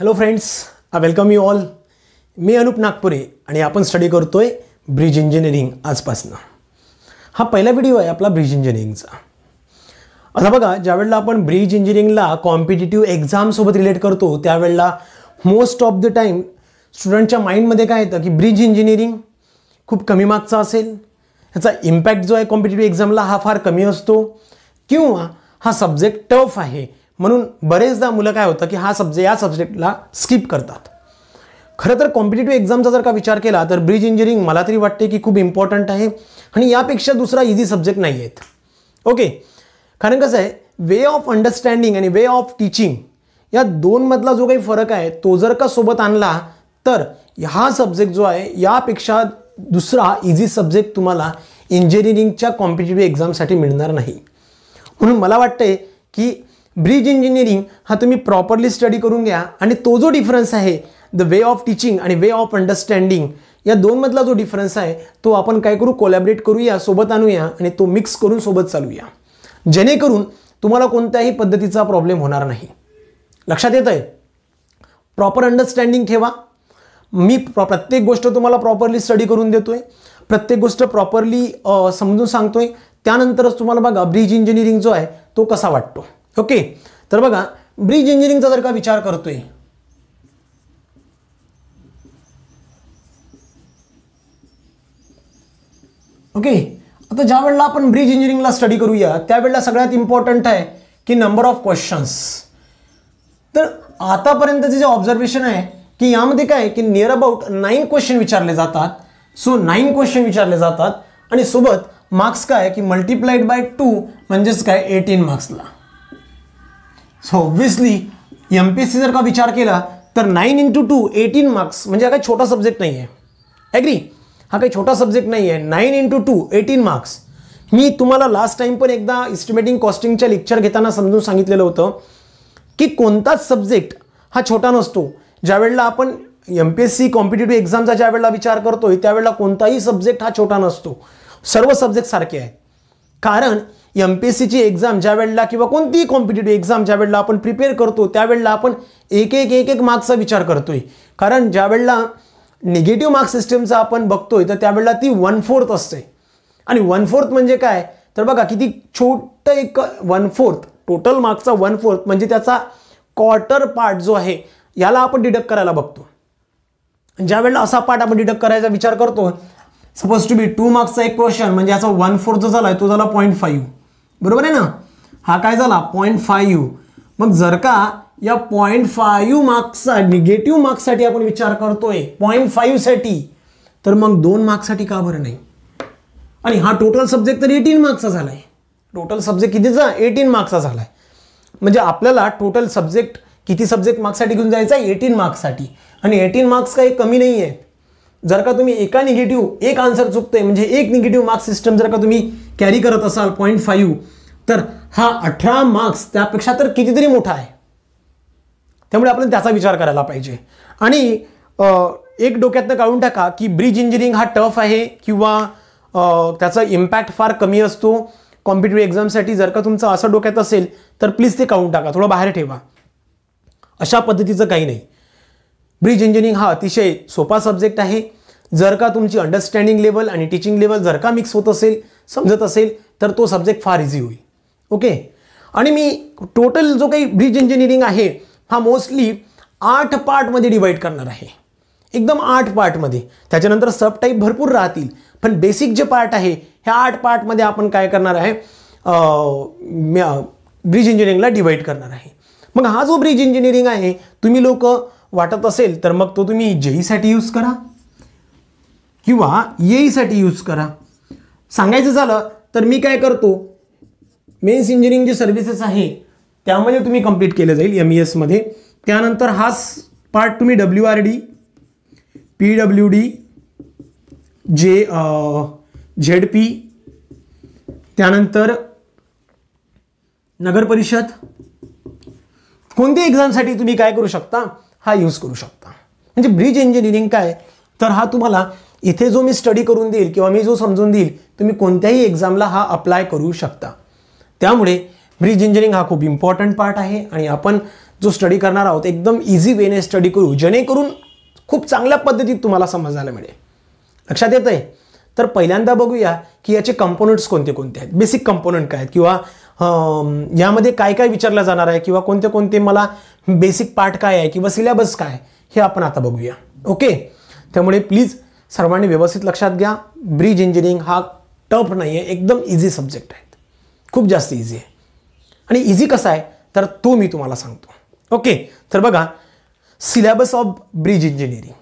Hello friends I welcome you all मी अनुप नागपुरे आणि आपण स्टडी करतो आहे ब्रिज इंजिनिअरिंग आजपासनं हा पहिला व्हिडिओ आहे आपला ब्रिज इंजिनिअरिंगचा आता बघा ज्यावेळेला आपण ब्रिज इंजिनिअरिंगला कॉम्पिटेटिव्ह एक्झामसोबत रिलेट करतो त्यावेळेला मोस्ट ऑफ द टाईम स्टुडंटच्या माइंडमध्ये काय येतं की ब्रिज इंजिनिअरिंग खूप कमी मार्क्सचा असेल ह्याचा इम्पॅक्ट जो आहे कॉम्पिटेटिव्ह एक्झामला हा फार कमी असतो किंवा हा सब्जेक्ट टफ आहे म्हणून बरेचदा मुलं काय होतं की हा सब्जेक्ट या सब्जेक्टला स्किप करतात खरं तर कॉम्पिटेटिव्ह एक्झामचा जर का विचार केला तर ब्रिज इंजिनिअरिंग मला तरी वाटते की खूप इम्पॉर्टंट आहे आणि यापेक्षा दुसरा इझी सब्जेक्ट नाही आहेत ओके कारण कसं आहे वे ऑफ अंडरस्टँडिंग आणि वे ऑफ टीचिंग या दोनमधला जो काही फरक आहे तो जर का सोबत आणला तर हा सब्जेक्ट जो आहे यापेक्षा दुसरा इझी सब्जेक्ट तुम्हाला इंजिनिअरिंगच्या कॉम्पिटेटिव्ह एक्झामसाठी मिळणार नाही म्हणून मला वाटते की ब्रिज इंजिनिअरिंग हा तुम्ही प्रॉपरली स्टडी करून घ्या आणि तो जो डिफरन्स आहे द वे ऑफ टीचिंग आणि वे ऑफ अंडरस्टँडिंग या दोनमधला जो डिफरन्स आहे तो आपण काय करू कोलॅबरेट करूया सोबत आणूया आणि तो मिक्स करून सोबत चालूया जेणेकरून तुम्हाला कोणत्याही पद्धतीचा प्रॉब्लेम होणार नाही लक्षात येत आहे प्रॉपर अंडरस्टँडिंग ठेवा मी प्रॉ प्रत्येक गोष्ट तुम्हाला प्रॉपरली स्टडी करून देतो आहे प्रत्येक गोष्ट प्रॉपरली समजून सांगतो आहे त्यानंतरच तुम्हाला बघा ब्रिज इंजिनिअरिंग जो आहे तो कसा वाटतो ओके तर बघा ब्रिज इंजिनिअरिंगचा जर का विचार करतोय ओके आता ज्या वेळेला आपण ब्रिज इंजिनिअरिंगला स्टडी करूया त्यावेळेला सगळ्यात इम्पॉर्टंट आहे की नंबर ऑफ क्वेश्चन्स तर आतापर्यंतचे जे ऑब्झर्वेशन आहे की यामध्ये काय की नियर अबाउट नाईन क्वेश्चन विचारले जातात सो नाईन क्वेश्चन विचारले जातात आणि सोबत मार्क्स काय की मल्टिप्लाइड बाय टू म्हणजेच काय एटीन मार्क्सला so obviously M P S C जर का विचार केला तर nine into two eighteen marks म्हणजे हा काही छोटा सब्जेक्ट नाही आहे ॲग्री हा काही छोटा सब्जेक्ट नाही आहे nine into two eighteen marks मी तुम्हाला लास्ट टाईम पण एकदा इस्टिमेटिंग कॉस्टिंगच्या लेक्चर घेताना समजून सांगितलेलं होतं की कोणताच सब्जेक्ट हा छोटा नसतो ज्यावेळेला आपण M P S C competitive एक्झामचा ज्यावेळेला विचार करतोय त्यावेळेला कोणताही सब्जेक्ट हा छोटा नसतो सर्व सब्जेक्ट सारखे आहेत कारण एम पी एस सीची एक्झाम ज्या वेळेला किंवा कोणतीही कॉम्पिटेटिव्ह एक्झाम ज्या वेळेला आपण प्रिपेअर करतो त्यावेळेला आपण एक एक एक एक मार्क्सचा विचार करतोय कारण ज्या वेळेला निगेटिव्ह मार्क्स सिस्टमचा आपण बघतोय तर त्यावेळेला ती वन फोर्थ असते आणि वन फोर्थ म्हणजे काय तर बघा किती छोटं एक वन फोर्थ टोटल मार्क्सचा वन फोर्थ म्हणजे त्याचा क्वार्टर पार्ट जो आहे याला आपण डिडक्ट करायला बघतो ज्या वेळेला असा पार्ट आपण डिडक्ट करायचा विचार करतो सपोज टू बी टू मार्क्सचा एक क्वेश्चन म्हणजे याचा वन फोर्थ जो झाला आहे तो झाला पॉईंट फाईव्ह बरोबर आहे ना हा काय झाला पॉईंट फायू मग जर का या पॉईंट फाईव्ह मार्क्सचा निगेटिव्ह मार्क्ससाठी आपण विचार करतोय पॉईंट साठी तर मग दोन मार्क्ससाठी का बरं नाही आणि हा टोटल सब्जेक्ट तर एटीन मार्क्सचा झाला आहे टोटल सब्जेक्ट कितीचा एटीन मार्क्सचा झाला आहे म्हणजे आपल्याला टोटल सब्जेक्ट किती सब्जेक्ट मार्क्ससाठी घेऊन जायचा आहे एटीन मार्क्ससाठी आणि एटीन मार्क्स काही कमी नाही आहेत जर का तुम्ही एका निगेटिव्ह एक आन्सर आहे म्हणजे एक निगेटिव्ह मार्क्स सिस्टम जर का तुम्ही कॅरी करत असाल पॉईंट फाईव्ह तर हा अठरा मार्क्स त्यापेक्षा तर कितीतरी मोठा आहे त्यामुळे आपण त्याचा विचार करायला पाहिजे आणि एक डोक्यातनं काढून टाका की ब्रिज इंजिनिअरिंग हा टफ आहे किंवा त्याचा इम्पॅक्ट फार कमी असतो कॉम्पिटेटिव्ह एक्झामसाठी जर का तुमचं असं डोक्यात असेल तर प्लीज ते काढून टाका थोडं बाहेर ठेवा अशा पद्धतीचं काही नाही ब्रिज इंजिनिअरिंग हा अतिशय सोपा सब्जेक्ट आहे जर का तुमची अंडरस्टँडिंग लेवल आणि टीचिंग लेवल जर का मिक्स होत असेल समजत असेल तर तो सब्जेक्ट फार इझी होईल ओके आणि मी टोटल जो काही ब्रिज इंजिनिअरिंग आहे हा मोस्टली आठ पार्टमध्ये डिवाईड करणार आहे एकदम आठ पार्टमध्ये त्याच्यानंतर सब टाईप भरपूर राहतील पण बेसिक जे पार्ट आहे ह्या आठ पार्टमध्ये आपण काय करणार आहे ब्रिज इंजिनिअरिंगला डिवाईड करणार आहे मग हा जो ब्रिज इंजिनिअरिंग आहे तुम्ही लोक वाटत असेल तर मग तो तुम्ही जेईसाठी यूज करा किंवा येईसाठी यूज करा सांगायचं झालं तर मी काय करतो मेन्स इंजिनिअरिंग जे सर्व्हिसेस आहे त्यामध्ये तुम्ही कंप्लीट केलं जाईल एम ई e एसमध्ये त्यानंतर हा पार्ट तुम्ही W R D P W D जे झेड पी त्यानंतर नगरपरिषद कोणत्या एक्झामसाठी तुम्ही काय करू शकता हा यूज करू शकता म्हणजे ब्रिज इंजिनिअरिंग काय तर हा तुम्हाला इथे जो मी स्टडी करून देईल किंवा मी जो समजून देईल तुम्ही कोणत्याही एक्झामला हा अप्लाय करू शकता त्यामुळे ब्रिज इंजिनिअरिंग हा खूप इम्पॉर्टंट पार्ट आहे आणि आपण जो स्टडी करणार आहोत एकदम इझी वेने स्टडी करू जेणेकरून खूप चांगल्या पद्धतीत तुम्हाला समजायला मिळेल लक्षात येत आहे तर पहिल्यांदा बघूया की याचे कंपोनंट्स कोणते कोणते आहेत बेसिक कंपोनंट काय आहेत किंवा यामध्ये काय काय विचारलं जाणार आहे किंवा कोणते कोणते मला बेसिक पार्ट काय आहे किंवा सिलेबस काय हे आपण आता बघूया ओके त्यामुळे प्लीज सर्वांनी व्यवस्थित लक्षात घ्या ब्रिज इंजिनिअरिंग हा टफ नाही आहे एकदम इझी सब्जेक्ट आहे खूप जास्त इझी आहे आणि इझी कसा आहे तर तो मी तुम्हाला सांगतो ओके तर बघा सिलेबस ऑफ ब्रिज इंजिनिअरिंग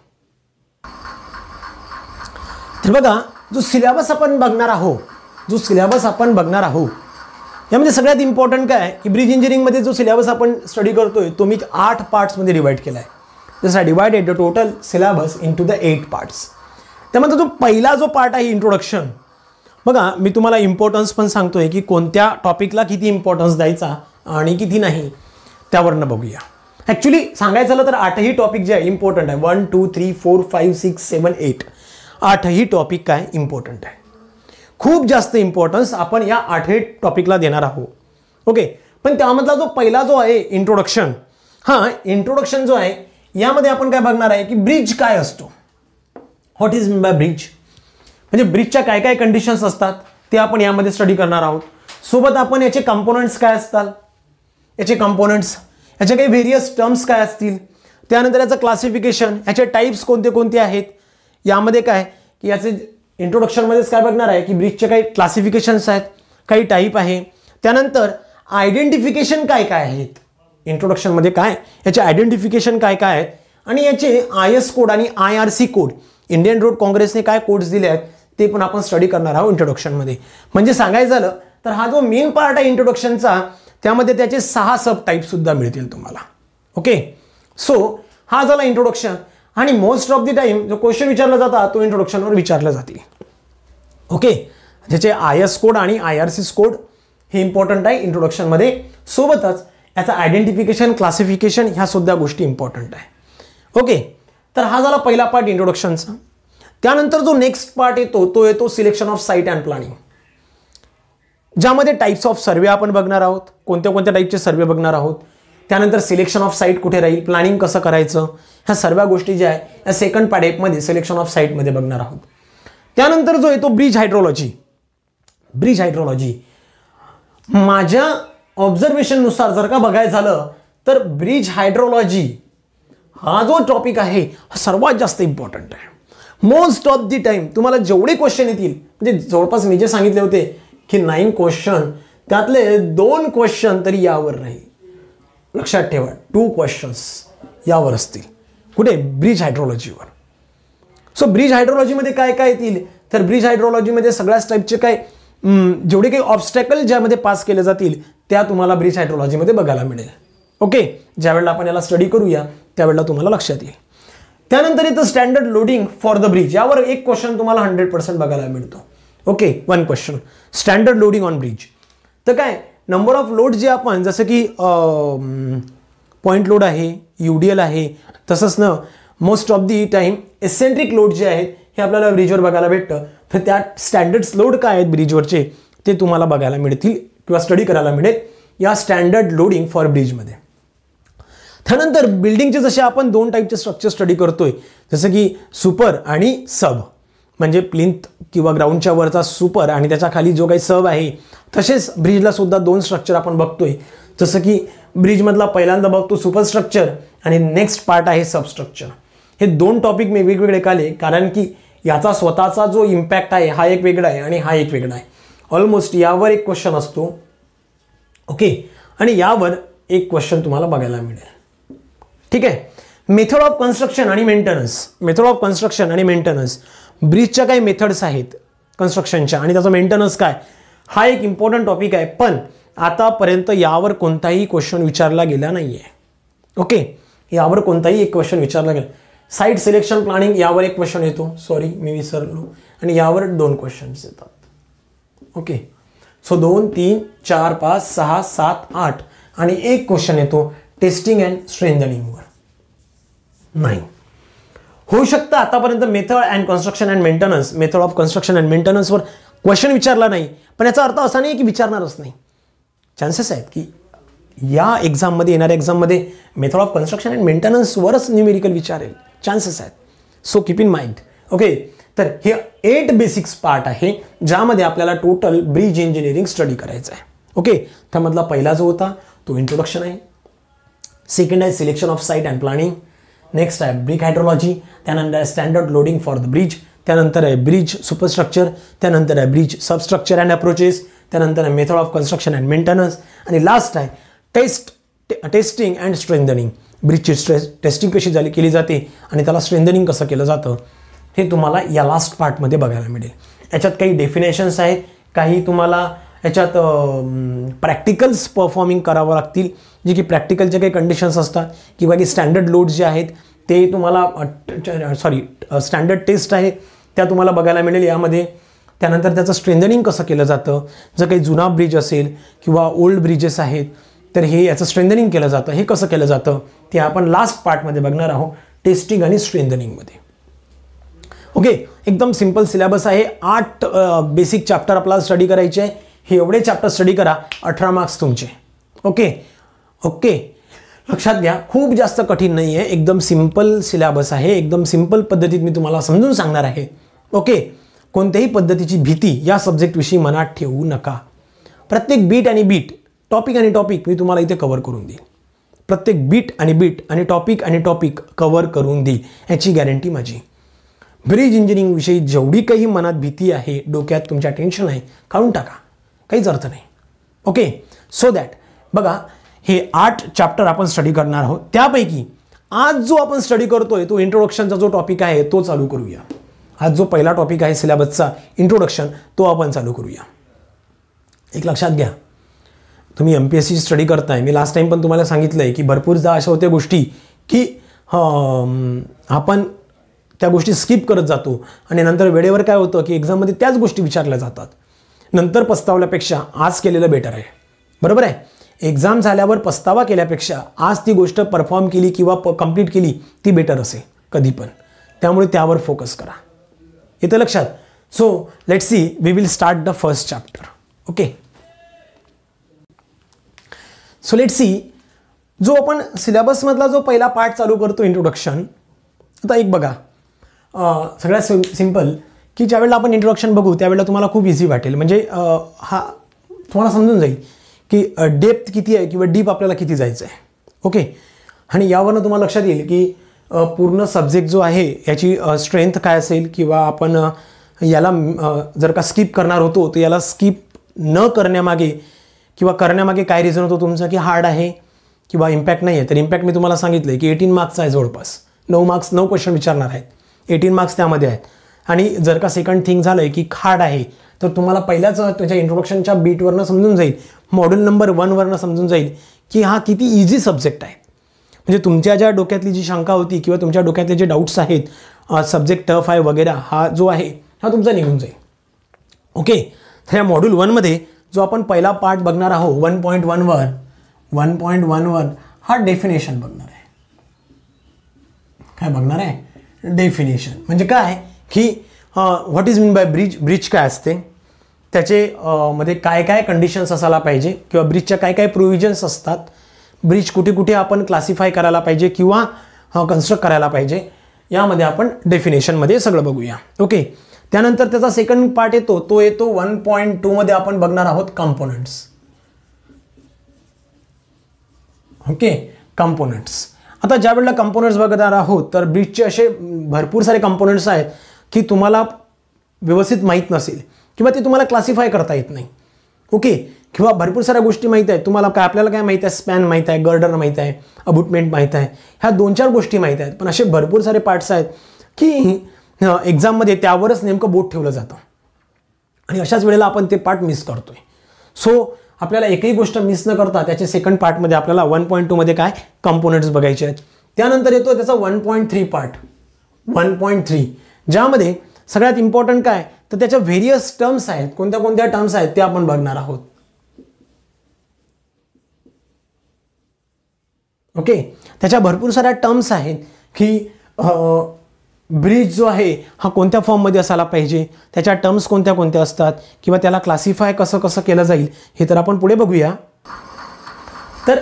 तर बघा जो सिलेबस आपण बघणार आहोत जो सिलेबस आपण बघणार आहोत यामध्ये सगळ्यात इम्पॉर्टंट काय की ब्रिज इंजिनिअरिंगमध्ये जो सिलेबस आपण स्टडी करतोय तो मी आठ पार्ट्समध्ये डिवाईड केला आहे जसं divided the total syllabus into the eight parts त्यामध्ये जो पहिला जो पार्ट आहे इंट्रोडक्शन बघा मी तुम्हाला इम्पॉर्टन्स पण सांगतो आहे की कोणत्या टॉपिकला किती इम्पॉर्टन्स द्यायचा आणि किती नाही त्यावरनं बघूया ॲक्च्युली सांगायचं झालं तर आठही टॉपिक जे आहे इम्पॉर्टंट आहे one two three four five six seven eight आठही टॉपिक काय इम्पॉर्टंट आहे खूप जास्त इम्पॉर्टन्स आपण या आठही टॉपिकला देणार आहोत ओके पण त्यामधला जो पहिला जो आहे इंट्रोडक्शन हां इंट्रोडक्शन जो आहे यामध्ये आपण काय बघणार आहे की ब्रिज काय असतो व्हॉट इज बाय ब्रिज म्हणजे ब्रिजच्या काय काय कंडिशन्स असतात ते आपण यामध्ये स्टडी करणार आहोत सोबत आपण याचे कंपोनंट्स काय असतात याचे कंपोनंट्स याचे काही व्हेरियस टर्म्स काय असतील त्यानंतर याचं क्लासिफिकेशन याचे टाईप्स कोणते कोणते आहेत यामध्ये काय की याचे इंट्रोडक्शनमध्येच काय बघणार आहे की ब्रिजचे काही क्लासिफिकेशन्स आहेत काही टाईप आहे त्यानंतर आयडेंटिफिकेशन काय काय आहेत इंट्रोडक्शनमध्ये काय याचे आयडेंटिफिकेशन काय काय आहेत आणि याचे आय एस कोड आणि I R C code Indian road काँग्रेसने काय कोड्स दिले आहेत ते पण आपण स्टडी करणार आहोत इंट्रोडक्शनमध्ये म्हणजे सांगायचं झालं तर हा जो मेन पार्ट आहे इंट्रोडक्शनचा त्यामध्ये त्याचे सहा सब टाईपसुद्धा मिळतील तुम्हाला ओके सो हा झाला इंट्रोडक्शन आणि मोस्ट ऑफ द टाईम जो क्वेश्चन विचारला जाता तो इंट्रोडक्शनवर विचारला जाते ओके ज्याचे आय एस कोड आणि आय आर सीस कोड हे इम्पॉर्टंट आहे इंट्रोडक्शनमध्ये सोबतच याचा आयडेंटिफिकेशन क्लासिफिकेशन ह्या सुद्धा गोष्टी इम्पॉर्टंट आहे ओके तर हा झाला पहिला पार्ट इंट्रोडक्शनचा त्यानंतर जो नेक्स्ट पार्ट येतो तो येतो selection of site and planning ज्यामध्ये टाईप्स ऑफ सर्वे आपण बघणार आहोत कोणत्या कोणत्या टाईपचे सर्वे बघणार आहोत त्यानंतर सिलेक्शन ऑफ साईट कुठे राहील प्लॅनिंग कसं करायचं ह्या सर्व गोष्टी ज्या आहे या सेकंड पार्ट मध्ये सिलेक्शन ऑफ साईटमध्ये बघणार आहोत त्यानंतर जो येतो ब्रिज हायड्रोलॉजी ब्रिज हायड्रोलॉजी माझ्या ऑब्झर्वेशननुसार जर का बघायचं झालं तर ब्रिज हायड्रोलॉजी हा जो टॉपिक आहे हा सर्वात जास्त इम्पॉर्टंट आहे मोस्ट ऑफ दी टाईम तुम्हाला जेवढे क्वेश्चन येतील म्हणजे जवळपास मी जे सांगितले होते की नाईन क्वेश्चन त्यातले दोन क्वेश्चन तरी यावर राहील लक्षात ठेवा टू क्वेश्चन्स यावर असतील कुठे ब्रिज हायड्रोलॉजीवर सो ब्रिज हायड्रोलॉजीमध्ये काय काय येतील तर ब्रिज हायड्रोलॉजीमध्ये सगळ्याच टाईपचे काय जेवढे काही ऑबस्टॅकल ज्यामध्ये पास केले जातील त्या तुम्हाला ब्रिज हायड्रोलॉजीमध्ये बघायला मिळेल ओके ज्यावेळेला आपण याला स्टडी करूया त्यावेळेला तुम्हाला लक्षात येईल त्यानंतर इथं standard loading for the bridge यावर एक क्वेश्चन तुम्हाला हंड्रेड पर्सेंट बघायला मिळतो okay one question standard loading on bridge तर काय नंबर ऑफ लोड जे आपण जसं की पॉईंट लोड आहे यू डी एल आहे तसंच ना most of the time eccentric load जे आहेत हे आपल्याला ब्रिजवर बघायला भेटतं तर त्या स्टँडर्ड्स लोड काय आहेत ब्रिजवरचे ते तुम्हाला बघायला मिळतील किंवा स्टडी करायला मिळेल या स्टँडर्ड लोडिंग फॉर ब्रिजमध्ये त्यानंतर बिल्डिंगचे जसे आपण दोन टाईपचे स्ट्रक्चर स्टडी करतोय जसं की सुपर आणि सब म्हणजे प्लिंथ किंवा ग्राउंडच्या वरचा सुपर आणि त्याच्या खाली जो काही सब आहे तसेच ब्रिजला सुद्धा दोन स्ट्रक्चर आपण बघतोय जसं की ब्रिजमधला पहिल्यांदा बघतो सुपर स्ट्रक्चर आणि नेक्स्ट पार्ट आहे सबस्ट्रक्चर हे दोन टॉपिक मी वेगवेगळे काले कारण की याचा स्वतःचा जो इम्पॅक्ट आहे हा एक वेगळा आहे आणि हा एक वेगळा आहे ऑलमोस्ट यावर एक क्वेश्चन असतो ओके आणि यावर एक क्वेश्चन तुम्हाला बघायला मिळेल ठीक आहे मेथड ऑफ कन्स्ट्रक्शन आणि मेंटेनन्स मेथड ऑफ कन्स्ट्रक्शन आणि मेंटेनन्स ब्रिजच्या काही मेथड्स आहेत कन्स्ट्रक्शनच्या आणि त्याचा मेंटेनन्स काय हा एक इम्पॉर्टंट टॉपिक आहे पण आतापर्यंत यावर कोणताही क्वेश्चन विचारला गेला नाही आहे ओके यावर कोणताही एक क्वेश्चन विचारला गेला साईट सिलेक्शन प्लॅनिंग यावर एक क्वेश्चन येतो सॉरी मी विसरलो आणि यावर दोन क्वेश्चन्स येतात ओके सो दोन तीन चार पाच सहा सात आठ आणि एक क्वेश्चन येतो टेस्टिंग अँड स्ट्रेंथनिंगवर नाही होऊ शकतं आतापर्यंत method and construction and maintenance method of construction and मेंटेनन्सवर क्वेश्चन विचारला नाही पण याचा अर्थ असा नाही की विचारणारच नाही चान्सेस आहेत की या एक्झाममध्ये येणाऱ्या एक्झाममध्ये मेथड ऑफ कन्स्ट्रक्शन अँड मेंटेनन्सवरच न्यूमेरिकल विचारेल चान्सेस आहेत so keep in mind okay तर हे एट बेसिक्स पार्ट आहे ज्यामध्ये आपल्याला टोटल ब्रिज इंजिनिअरिंग स्टडी करायचं आहे ओके त्यामधला पहिला जो होता तो इंट्रोडक्शन आहे सेकंड आहे selection of site and planning next आहे ब्रिक हायड्रोलॉजी त्यानंतर आहे standard loading for the bridge त्यानंतर आहे ब्रिज सुपरस्ट्रक्चर त्यानंतर आहे ब्रिज सबस्ट्रक्चर अँड अप्रोचेस त्यानंतर आहे method of construction and maintenance आणि लास्ट आहे टेस्ट टेस्टिंग अँड स्ट्रेंथनिंग ब्रिजची स्ट्रे टेस्टिंग कशी झाली केली जाते आणि त्याला स्ट्रेंथनिंग कसं केलं जातं हे तुम्हाला या लास्ट पार्टमध्ये बघायला मिळेल याच्यात काही डेफिनेशन्स आहेत काही तुम्हाला ह्याच्यात प्रॅक्टिकल्स परफॉर्मिंग करावं लागतील जे की प्रॅक्टिकलचे काही कंडिशन्स असतात किंवा की स्टँडर्ड लोड जे आहेत ते तुम्हाला सॉरी स्टँडर्ड टेस्ट आहे त्या तुम्हाला बघायला मिळेल यामध्ये त्यानंतर त्याचं स्ट्रेंथनिंग कसं केलं जातं जर काही जुना ब्रिज असेल किंवा ओल्ड ब्रिजेस आहेत तर हे याचं स्ट्रेंथनिंग केलं जातं हे कसं केलं जातं ते आपण लास्ट पार्टमध्ये बघणार आहोत टेस्टिंग आणि स्ट्रेंथनिंगमध्ये ओके एकदम सिम्पल सिलेबस आहे आठ बेसिक चॅप्टर आपल्याला स्टडी करायचे आहे हे एवढे चॅप्टर स्टडी करा अठरा मार्क्स तुमचे ओके ओके लक्षात घ्या खूप जास्त कठीण नाही आहे एकदम सिम्पल सिलेबस आहे एकदम सिम्पल पद्धतीत मी तुम्हाला समजून सांगणार आहे ओके कोणत्याही पद्धतीची भीती या सब्जेक्टविषयी मनात ठेवू नका प्रत्येक बीट आणि बीट टॉपिक आणि टॉपिक मी तुम्हाला इथे कवर करून देईन प्रत्येक बीट आणि बीट आणि टॉपिक आणि टॉपिक कवर करून देईल याची गॅरंटी माझी ब्रिज इंजिनिअरिंगविषयी जेवढी काही मनात भीती आहे डोक्यात तुमच्या टेन्शन आहे काढून टाका काहीच अर्थ नाही ओके सो दॅट बघा हे आठ चॅप्टर आपण स्टडी करणार आहोत त्यापैकी आज जो आपण स्टडी करतोय तो इंट्रोडक्शनचा जो टॉपिक आहे तो चालू करूया आज जो पहिला टॉपिक आहे सिलेबसचा इंट्रोडक्शन तो आपण चालू करूया एक लक्षात घ्या तुम्ही M P S C study करताय मी लास्ट टाईम पण तुम्हाला सांगितलं आहे की भरपूरदा अशा होत्या गोष्टी की आपण त्या गोष्टी स्किप करत जातो आणि नंतर वेळेवर काय होतं की एक्झाममध्ये त्याच गोष्टी विचारल्या जातात नंतर पस्तावल्यापेक्षा आज केलेलं बेटर आहे बरोबर आहे एक्झाम झाल्यावर पस्तावा केल्यापेक्षा आज ती गोष्ट परफॉर्म केली किंवा प कम्प्लीट केली ती बेटर असेल कधी पण त्यामुळे त्यावर फोकस करा येतं लक्षात so let see we will start the first chapter okay so let see जो आपण सिलेबसमधला जो पहिला पार्ट चालू करतो इंट्रोडक्शन आता एक बघा सगळ्यात सिम्पल सिंपल की ज्यावेळेला आपण इंट्रोडक्शन बघू त्यावेळेला तुम्हाला खूप इझी वाटेल म्हणजे हा तुम्हाला समजून जाईल की डेप्थ किती आहे किंवा डीप आपल्याला किती जायचं आहे ओके आणि यावरनं तुम्हाला लक्षात येईल की पूर्ण सब्जेक्ट जो आहे याची स्ट्रेंथ काय असेल किंवा आपण याला जर का स्किप करणार होतो तर याला स्किप न करण्यामागे किंवा करण्यामागे काय रिझन होतो तुमचा की हार्ड आहे किंवा इम्पॅक्ट नाही आहे तर इम्पॅक्ट मी तुम्हाला सांगितलं की एटीन मार्क्सचा आहे जवळपास नऊ मार्क्स नऊ क्वेश्चन विचारणार आहेत एटीन मार्क्स त्यामध्ये आहेत आणि जर का सेकंड थिंग झालं की खाड आहे तर तुम्हाला पहिल्याच त्याच्या इंट्रोडक्शनच्या बीटवरनं समजून जाईल मॉड्यूल नंबर वनवरनं समजून जाईल की हा किती इझी सब्जेक्ट आहे म्हणजे तुमच्या ज्या डोक्यातली जी शंका होती किंवा तुमच्या डोक्यातले जे डाऊट्स आहेत सब्जेक्ट टफ आहे वगैरे हा जो आहे हा तुमचा निघून जाईल ओके तर या मॉड्यूल वनमध्ये जो आपण पहिला पार्ट बघणार आहोत वन पॉईंट वनवर वन पॉईंट वनवर हा डेफिनेशन बघणार आहे काय बघणार आहे डेफिनेशन म्हणजे काय की what is mean by bridge bridge काय असते त्याचे मध्ये काय काय कंडिशन्स असायला पाहिजे किंवा ब्रिजच्या काय काय प्रोव्हिजन्स असतात ब्रिज कुठे कुठे आपण क्लासिफाय करायला पाहिजे किंवा कन्स्ट्रक्ट करायला पाहिजे यामध्ये आपण डेफिनेशनमध्ये सगळं बघूया ओके त्यानंतर त्याचा सेकंड पार्ट येतो तो येतो वन पॉईंट टूमध्ये आपण बघणार आहोत कंपोनंट्स ओके कंपोनंट्स आता ज्या वेळेला कंपोनंट्स बघणार आहोत तर ब्रिजचे असे भरपूर सारे कंपोनंट्स आहेत की तुम्हाला व्यवस्थित माहीत नसेल किंवा ते तुम्हाला क्लासिफाय करता येत नाही ओके किंवा भरपूर साऱ्या गोष्टी माहीत आहेत तुम्हाला काय आपल्याला काय माहीत आहे स्पॅन माहीत आहे गर्डर माहीत आहे अबुटमेंट माहीत आहे ह्या दोन चार गोष्टी माहीत आहेत पण असे भरपूर सारे पार्ट्स आहेत की एक्झाममध्ये त्यावरच नेमकं बोट ठेवलं जातं आणि अशाच वेळेला आपण ते पार्ट मिस करतो आहे सो आपल्याला एकही गोष्ट मिस न करता त्याच्या सेकंड पार्टमध्ये आपल्याला वन पॉईंट टूमध्ये काय कंपोनंट्स बघायचे आहेत त्यानंतर येतो त्याचा one point three part one point three ज्यामध्ये सगळ्यात इम्पॉर्टंट काय तर त्याच्या व्हेरियस टर्म्स आहेत कोणत्या कोणत्या टर्म्स आहेत ते आपण बघणार आहोत ओके त्याच्या भरपूर साऱ्या टर्म्स आहेत की ब्रिज जो आहे हा कोणत्या फॉर्ममध्ये असायला पाहिजे त्याच्या टर्म्स कोणत्या कोणत्या असतात किंवा त्याला क्लासिफाय कसं कसं केलं जाईल हे तर आपण पुढे बघूया तर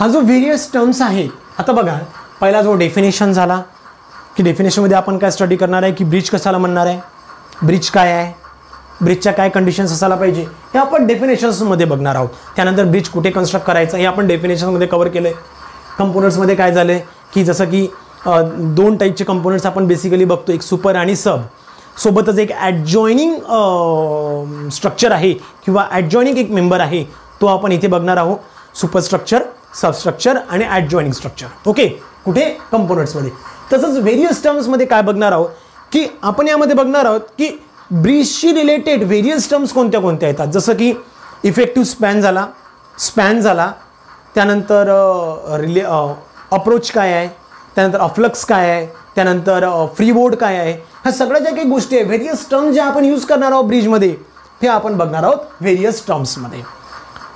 हा जो व्हेरियस टर्म्स आहे आता बघा पहिला जो डेफिनेशन झाला की डेफिनेशनमध्ये आपण काय स्टडी करणार आहे की ब्रिज कशाला म्हणणार आहे ब्रिज काय आहे ब्रिजच्या काय कंडिशन्स असायला पाहिजे हे आपण डेफिनेशन्समध्ये बघणार आहोत त्यानंतर ब्रिज कुठे कन्स्ट्रक्ट करायचं हे आपण डेफिनेशनमध्ये कवर केलं आहे कंपोनंट्समध्ये काय झालं की जसं की दोन टाईपचे कंपोनंट्स आपण बेसिकली बघतो एक सुपर आणि सब सोबतच एक ॲडजॉईनिंग स्ट्रक्चर आहे किंवा ॲडजॉईनिंग एक मेंबर आहे तो आपण इथे बघणार आहोत सुपर स्ट्रक्चर सबस्ट्रक्चर आणि ॲडजॉईनिंग स्ट्रक्चर ओके कुठे कंपोनंट्समध्ये तसंच व्हेरियस टर्म्समध्ये काय बघणार आहोत की आपण यामध्ये बघणार आहोत की ब्रीजशी रिलेटेड व्हेरियस टर्म्स कोणत्या कोणत्या येतात जसं की इफेक्टिव्ह स्पॅन झाला स्पॅन झाला त्यानंतर रिले अप्रोच काय आहे त्यानंतर अफ्लक्स काय आहे त्यानंतर फ्री बोर्ड काय आहे ह्या सगळ्या ज्या काही गोष्टी आहे व्हेरियस टर्म ज्या आपण यूज करणार आहोत ब्रिजमध्ये ते आपण बघणार आहोत व्हेरियस टर्म्समध्ये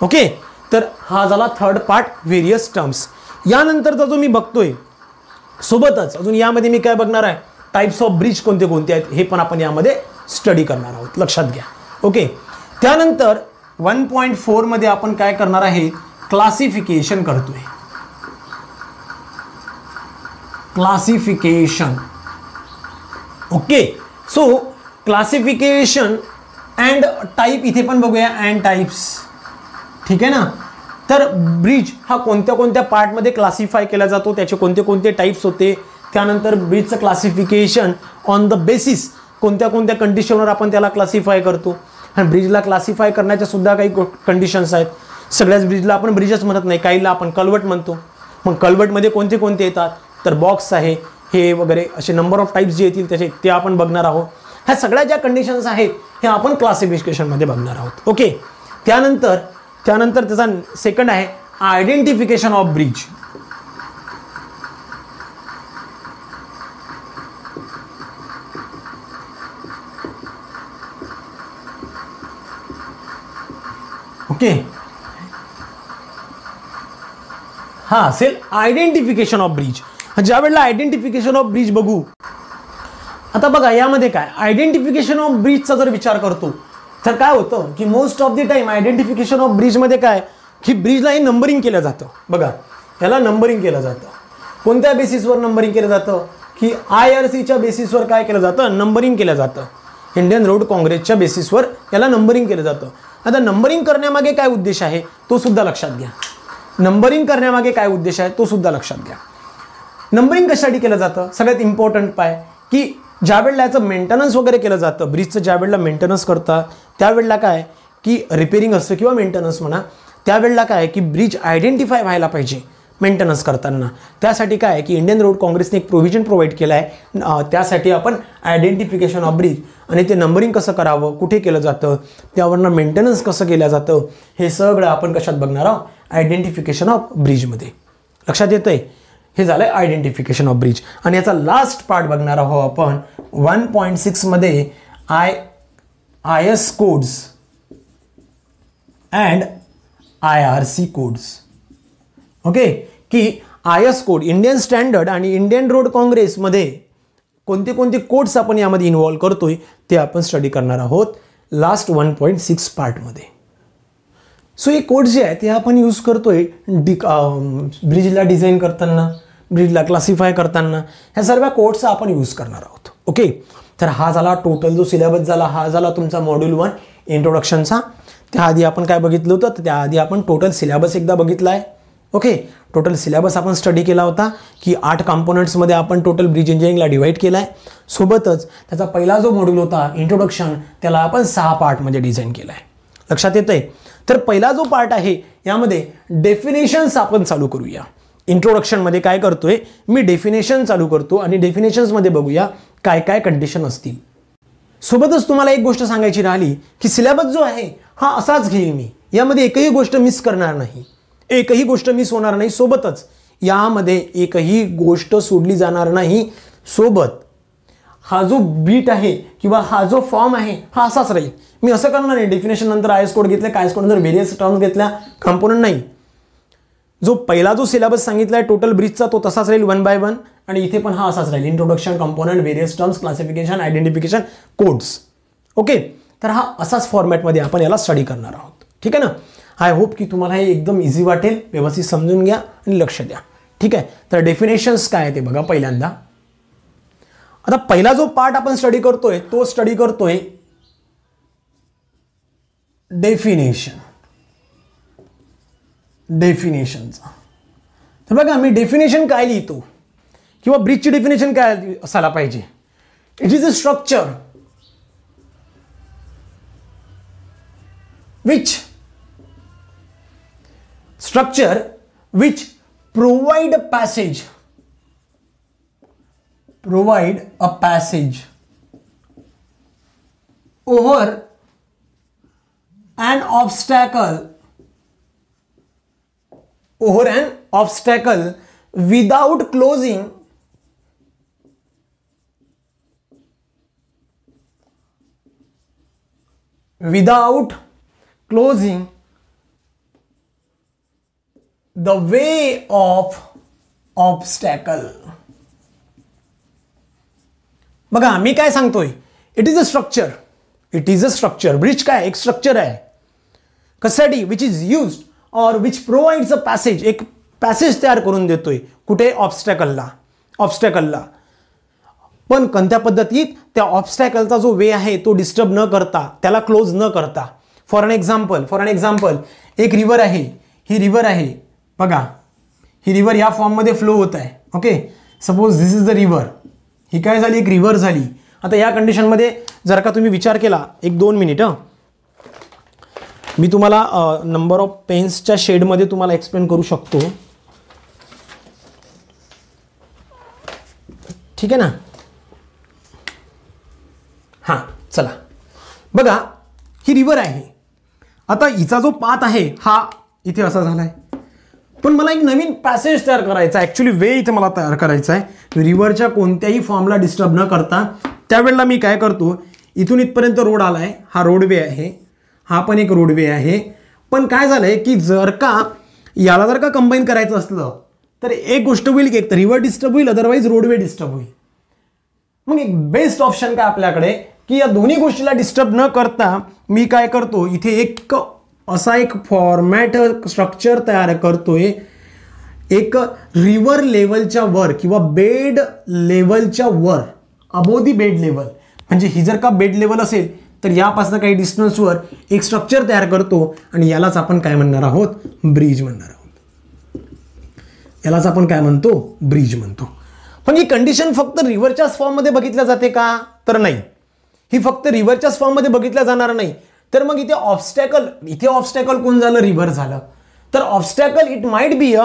ओके तर हा झाला थर्ड पार्ट व्हेरियस टर्म्स यानंतरचा जो मी बघतोय सोबतच अजून यामध्ये मी काय बघणार आहे टाईप्स ऑफ ब्रिज कोणते कोणते आहेत हे पण आपण यामध्ये स्टडी करणार आहोत लक्षात घ्या ओके त्यानंतर वन पॉईंट फोरमध्ये आपण काय करणार आहे क्लासिफिकेशन करतोय classification okay so classification and type इथे पण बघूया अँड टाईप्स ठीक आहे ना तर ब्रिज हा कोणत्या कोणत्या पार्टमध्ये क्लासिफाय केला जातो त्याचे कोणते कोणते टाईप्स होते त्यानंतर ब्रिजचं क्लासिफिकेशन ऑन द बेसिस कोणत्या कोणत्या कंडिशनवर आपण त्याला क्लासिफाय करतो आणि ब्रिजला क्लासिफाय करण्याच्या सुद्धा काही कंडिशन्स आहेत सगळ्याच ब्रिजला आपण ब्रिजच म्हणत नाही काहीला आपण कलवट म्हणतो मग कलवटमध्ये कोणते कोणते येतात तर बॉक्स आहे हे वगैरे असे नंबर ऑफ टाईप्स जे येतील त्याचे ते आपण बघणार आहोत ह्या सगळ्या ज्या कंडिशन्स आहेत हे आपण क्लासिफिकेशनमध्ये बघणार आहोत ओके त्यानंतर त्यानंतर त्याचा सेकंड आहे आयडेंटिफिकेशन ऑफ ब्रिज ओके हा असेल आयडेंटिफिकेशन ऑफ ब्रिज ज्या वेळेला आयडेंटिफिकेशन ऑफ ब्रिज बघू आता बघा यामध्ये काय आयडेंटिफिकेशन ऑफ ब्रिजचा जर विचार करतो तर काय होतं की most of the time identification of ब्रिजमध्ये काय की ब्रिजला हे नंबरिंग केलं जातं बघा याला नंबरिंग केलं जातं कोणत्या बेसिसवर नंबरिंग केलं जातं की आय आर सीच्या बेसिसवर काय केलं जातं नंबरिंग केलं जातं इंडियन रोड काँग्रेसच्या बेसिसवर याला नंबरिंग केलं जातं आता नंबरिंग करण्यामागे काय उद्देश आहे तो सुद्धा लक्षात घ्या नंबरिंग करण्यामागे काय उद्देश आहे तो सुद्धा लक्षात घ्या नंबरिंग कशासाठी केलं जातं सगळ्यात इम्पॉर्टंट पाय की ज्या वेळेला याचं मेंटेनन्स वगैरे केलं जातं ब्रिजचं ज्या वेळेला मेंटेनन्स करता त्यावेळेला काय की रिपेरिंग असतं किंवा मेंटेनन्स म्हणा त्यावेळेला काय की ब्रिज आयडेंटिफाय व्हायला पाहिजे मेंटेनन्स करताना त्यासाठी काय की इंडियन रोड काँग्रेसने एक प्रोव्हिजन प्रोव्हाइड केलं आहे त्यासाठी आपण आयडेंटिफिकेशन ऑफ ब्रिज आणि ते नंबरिंग कसं करावं कुठे केलं जातं त्यावरनं मेंटेनन्स कसं केलं जातं हे सगळं आपण कशात बघणार आहोत आयडेंटिफिकेशन ऑफ ब्रिजमध्ये लक्षात येतं आहे हे झालं आहे आयडेंटिफिकेशन ऑफ ब्रिज आणि याचा लास्ट पार्ट बघणार आहोत आपण वन पॉईंट सिक्समध्ये I I S codes and I R C codes okay की I S code Indian standard आणि इंडियन रोड काँग्रेसमध्ये कोणते कोणते कोड्स आपण यामध्ये इन्व्हॉल्व करतोय ते आपण स्टडी करणार आहोत लास्ट वन पॉईंट सिक्स पार्टमध्ये सो हे कोड जे आहे ते आपण यूज करतोय डि ब्रिजला डिझाईन करताना ब्रिजला क्लासिफाय करताना ह्या सर्व कोडचा आपण यूज करणार आहोत ओके तर हा झाला टोटल जो सिलेबस झाला हा झाला तुमचा मॉड्यूल वन इंट्रोडक्शनचा त्याआधी आपण काय बघितलं होतं तर त्याआधी आपण टोटल सिलेबस एकदा बघितला आहे ओके टोटल सिलेबस आपण स्टडी केला होता की आठ कॉम्पोनंट्समध्ये आपण टोटल ब्रिज इंजिनिअरिंगला डिवाईड केला आहे सोबतच त्याचा पहिला जो मॉड्यूल होता इंट्रोडक्शन त्याला आपण सहा पार्टमध्ये डिझाईन केला आहे लक्षात येतंय आहे तर पहिला जो पार्ट आहे यामध्ये डेफिनेशन्स आपण चालू करूया इंट्रोडक्शनमध्ये काय करतोय मी डेफिनेशन चालू करतो आणि डेफिनेशन्समध्ये बघूया काय काय कंडिशन असतील सोबतच तुम्हाला एक गोष्ट सांगायची राहिली की सिलेबस जो आहे हा असाच घेईल मी यामध्ये एकही गोष्ट मिस करणार नाही एकही गोष्ट मिस होणार नाही सोबतच यामध्ये एकही गोष्ट सोडली जाणार नाही सोबत हा जो बीट आहे किंवा हा जो फॉर्म आहे हा असाच राहील मी असं करणार नाही डेफिनेशन नंतर एस कोड घेतले काय कोड नंतर व्हेरियस टर्म्स घेतल्या कंपोनंट नाही जो पहिला जो सिलेबस सांगितला आहे टोटल ब्रिजचा तो तसाच राहील वन बाय वन आणि इथे पण हा असाच राहील introduction component various terms classification identification codes okay तर हा असाच फॉर्मॅटमध्ये आपण याला स्टडी करणार आहोत ठीक आहे ना आय होप की तुम्हाला हे एकदम इझी वाटेल व्यवस्थित समजून घ्या आणि लक्ष द्या ठीक आहे तर डेफिनेशन्स काय आहे ते बघा पहिल्यांदा आता पहिला जो पार्ट आपण स्टडी करतोय तो स्टडी करतोय डेफिनेशन डेफिनेशनचा तर तो बघा मी डेफिनेशन काय लिहितो किंवा ब्रिजची डेफिनेशन काय असायला पाहिजे it is a structure which structure which provide a passage provide a passage over an obstacle over an obstacle without closing without closing the way of obstacle बघा मी काय सांगतोय it is a structure it is a structure bridge काय एक structure आहे कशासाठी which is used और which provides a passage एक पॅसेज तयार करून देतोय कुठे ऑब्स्टॅकलला ऑब्स्टॅकलला पण कोणत्या पद्धतीत त्या ऑब्स्टॅकलचा जो वे आहे तो डिस्टर्ब न करता त्याला क्लोज न करता for an example for an example एक रिव्हर आहे ही रिवर आहे बघा ही रिव्हर या फॉर्ममध्ये फ्लो होत आहे okay suppose this is the river ही काय झाली एक रिवर झाली आता या कंडिशनमध्ये जर का तुम्ही विचार केला एक दोन मिनिट हां मी तुम्हाला नंबर ऑफ पेन्सच्या शेडमध्ये तुम्हाला एक्सप्लेन करू शकतो ठीक आहे ना हां चला बघा ही रिवर आहे आता हिचा जो पात आहे हा इथे असा झाला आहे पण मला एक नवीन पॅसेज तयार करायचा आहे ॲक्च्युली वे इथे मला तयार करायचा आहे रिवरच्या कोणत्याही फॉर्मला डिस्टर्ब न करता त्यावेळेला मी काय करतो इथून इथपर्यंत रोड आला आहे हा रोडवे आहे हा पण एक रोडवे आहे पण काय झालंय की जर का याला जर का कंबाईन करायचं असलं तर एक गोष्ट होईल की एक तर रिवर डिस्टर्ब होईल अदरवाईज रोडवे डिस्टर्ब होईल मग एक बेस्ट ऑप्शन काय आपल्याकडे की या दोन्ही गोष्टीला डिस्टर्ब न करता मी काय करतो इथे एक असा एक फॉर्मॅट स्ट्रक्चर तयार करतोय एक रिवर लेवलच्या वर किंवा बेड लेवलच्या वर अबोदी बेड लेवल म्हणजे ही जर का बेड लेवल असेल तर यापासून काही डिस्टन्सवर एक स्ट्रक्चर तयार करतो आणि यालाच आपण काय म्हणणार आहोत ब्रिज म्हणणार आहोत यालाच आपण काय म्हणतो ब्रिज म्हणतो पण ही कंडिशन फक्त रिव्हरच्याच फॉर्ममध्ये बघितल्या जाते का तर नाही ही फक्त रिव्हरच्याच फॉर्ममध्ये बघितल्या जाणार नाही तर मग इथे ऑबस्टॅकल इथे ऑबस्टॅकल कोण झालं रिव्हर झालं तर ऑबस्टॅकल इट माइट बी अ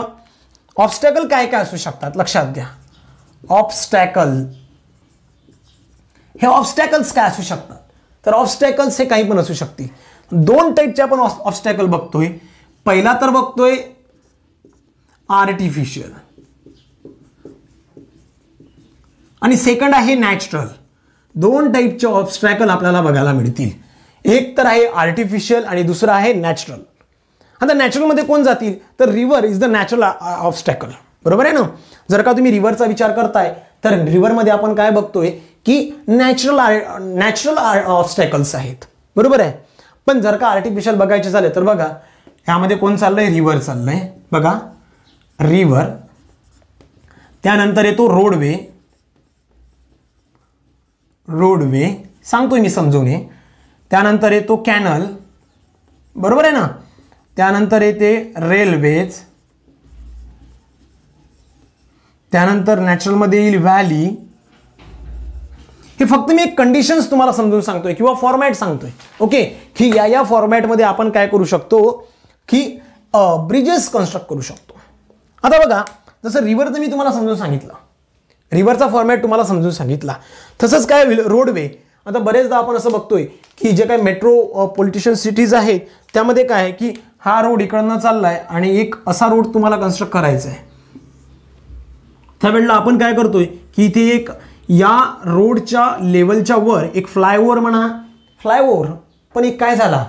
ऑबस्टॅकल काय काय असू शकतात लक्षात घ्या ऑबस्टॅकल हे ऑबस्टॅकल्स काय असू शकतात तर ऑब्स्टॅकल्स हे काही पण असू शकतील दोन टाईपचे आपण ऑब्स्टॅकल बघतोय पहिला तर बघतोय आर्टिफिशियल आणि सेकंड आहे नॅचरल दोन टाईपचे ऑब्स्ट्रॅकल आपल्याला बघायला मिळतील एक तर आहे आर्टिफिशियल आणि दुसरं आहे नॅचरल आता नॅचरलमध्ये कोण जातील तर river is the natural obstacle बरोबर आहे ना जर का तुम्ही रिव्हरचा विचार करताय तर रिव्हरमध्ये आपण काय बघतोय की natural are natural are obstacles आहेत बरोबर आहे पण जर का आर्टिफिशियल बघायचे झाले तर बघा यामध्ये कोण चाललं रिवर रिव्हर बघा रिवर त्यानंतर येतो रोडवे रोडवे सांगतोय मी समजून ये त्यानंतर येतो कॅनल बरोबर आहे ना त्यानंतर येते रेल्वेज त्यानंतर नॅचरलमध्ये येईल व्हॅली हे फक्त मी एक कंडिशन्स तुम्हाला समजून सांगतोय किंवा फॉर्मॅट सांगतोय ओके की या या फॉर्मॅटमध्ये आपण काय करू शकतो की ब्रिजेस कन्स्ट्रक्ट करू शकतो आता बघा जसं रिव्हरचं मी तुम्हाला समजून सांगितलं रिव्हरचा फॉर्मॅट तुम्हाला समजून सांगितला तसंच काय होईल रोडवे आता बरेचदा आपण असं बघतोय की जे काही मेट्रो पोलिटिशियन सिटीज आहेत त्यामध्ये काय आहे की हा रोड इकडनं चाललाय आणि एक असा रोड तुम्हाला कन्स्ट्रक्ट करायचा आहे त्यावेळेला आपण काय करतोय की इथे एक या रोडच्या लेवलच्या वर एक फ्लायओव्हर म्हणा फ्लायओव्हर पण एक काय झाला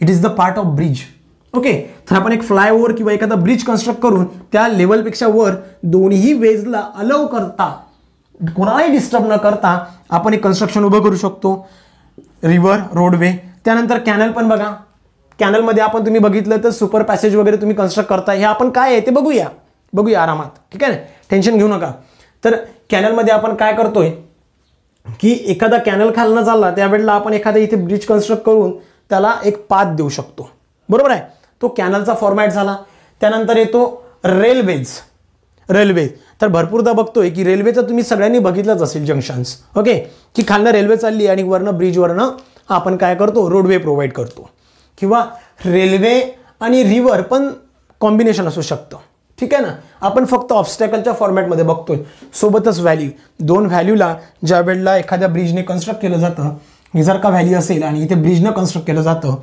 it is the part of bridge okay तर आपण एक फ्लायओव्हर किंवा एखादा ब्रिज कन्स्ट्रक्ट करून त्या लेवलपेक्षा वर दोन्ही वेजला अलव करता कोणालाही डिस्टर्ब न करता आपण एक कन्स्ट्रक्शन उभं करू शकतो रिव्हर रोडवे त्यानंतर कॅनल पण बघा कॅनलमध्ये आपण तुम्ही बघितलं तर सुपर पॅसेज वगैरे तुम्ही कन्स्ट्रक्ट करता हे आपण काय आहे ते बघूया बघूया आरामात ठीक आहे ना टेन्शन घेऊ नका तर कॅनलमध्ये आपण काय करतोय की एखादा कॅनल खालनं चालला त्यावेळेला आपण एखादा इथे ब्रिज कन्स्ट्रक्ट करून त्याला एक पाथ देऊ शकतो बरोबर आहे तो कॅनलचा फॉर्मॅट झाला त्यानंतर येतो रेल्वेज रेल्वे तर भरपूरदा बघतोय की रेल्वेचं तुम्ही सगळ्यांनी बघितलंच असेल जंक्शन्स ओके की खालनं रेल्वे चालली आणि वरनं ब्रिजवरनं आपण काय करतो रोडवे प्रोव्हाइड करतो किंवा रेल्वे आणि रिव्हर पण कॉम्बिनेशन असू शकतं ठीक आहे ना आपण फक्त ऑब्स्टॅकलच्या फॉर्मॅटमध्ये बघतोय सोबतच व्हॅल्यू दोन व्हॅल्यूला ज्या वेळेला एखाद्या ब्रिजने कन्स्ट्रक्ट केलं जातं हे जर का व्हॅल्यू असेल आणि इथे ब्रिजनं कन्स्ट्रक्ट केलं जातं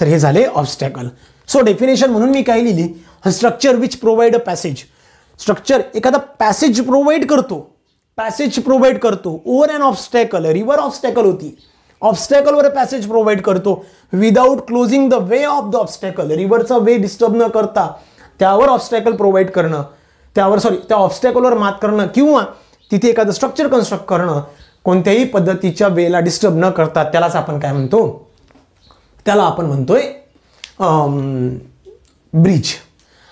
तर हे झाले ऑब्स्टॅकल सो डेफिनेशन म्हणून मी काय लिहिली structure which provide a passage structure एखादा पॅसेज प्रोव्हाइड करतो पॅसेज प्रोव्हाइड करतो over and obstacle river obstacle होती ऑब्स्टॅकलवर पॅसेज प्रोव्हाइड करतो without closing the way of the obstacle रिव्हरचा वे डिस्टर्ब न करता त्यावर ऑब्स्टॅकल प्रोव्हाइड करणं त्यावर सॉरी त्या ऑब्स्टॅकलवर मात करणं किंवा तिथे एखादं स्ट्रक्चर कन्स्ट्रक्ट करणं कोणत्याही पद्धतीच्या वेला डिस्टर्ब न करता त्यालाच आपण काय म्हणतो त्याला आपण म्हणतोय bridge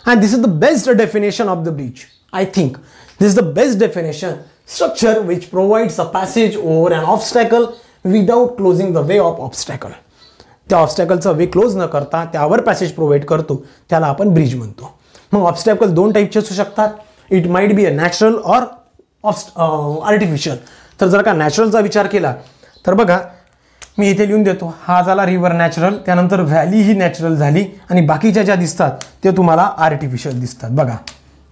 and this is the best definition of the bridge I think this is the best definition structure which provides a passage over and obstacle without closing the way of obstacle त्या ऑब्स्टॅकलचा वे close न करता त्यावर passage provide करतो त्याला आपण bridge म्हणतो मग ऑब्स्टॅकल दोन टाईपचे असू शकतात it might be a natural or ऑब्स्ट आर्टिफिशियल तर जर का नॅचरलचा विचार केला तर बघा मी इथे लिहून देतो हा झाला रिव्हर नॅचरल त्यानंतर व्हॅली ही नॅचरल झाली आणि बाकीच्या ज्या दिसतात ते तुम्हाला आर्टिफिशियल दिसतात बघा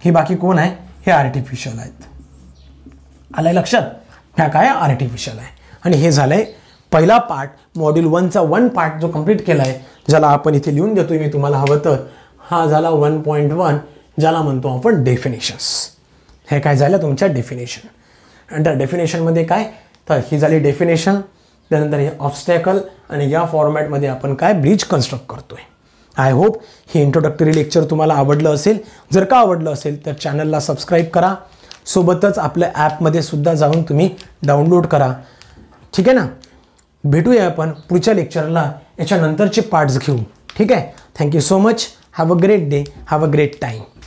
हे बाकी कोण आहे हे आर्टिफिशियल आहेत आलंय लक्षात ह्या काय आर्टिफिशियल आहे आणि हे झालंय पहिला पार्ट मॉड्यूल वनचा वन पार्ट जो कम्प्लीट केला आहे ज्याला आपण इथे लिहून देतो मी तुम्हाला हवं तर हा झाला वन पॉईंट वन ज्याला म्हणतो आपण डेफिनेशन्स हे काय झालं तुमच्या डेफिनेशन आणि त्या डेफिनेशनमध्ये काय तर ही झाली डेफिनेशन त्यानंतर हे ऑब्स्टॅकल आणि या फॉर्मॅटमध्ये आपण काय ब्रिज कन्स्ट्रक्ट करतो आहे आय होप हे इंट्रोडक्टरी लेक्चर तुम्हाला आवडलं असेल जर का आवडलं असेल तर चॅनलला सबस्क्राईब करा सोबतच आपल्या ॲपमध्ये सुद्धा जाऊन तुम्ही डाउनलोड करा ठीक आहे ना भेटूया आपण पुढच्या लेक्चरला याच्यानंतरचे पार्ट्स घेऊ ठीक आहे thank you so much Have a great day. Have a great time.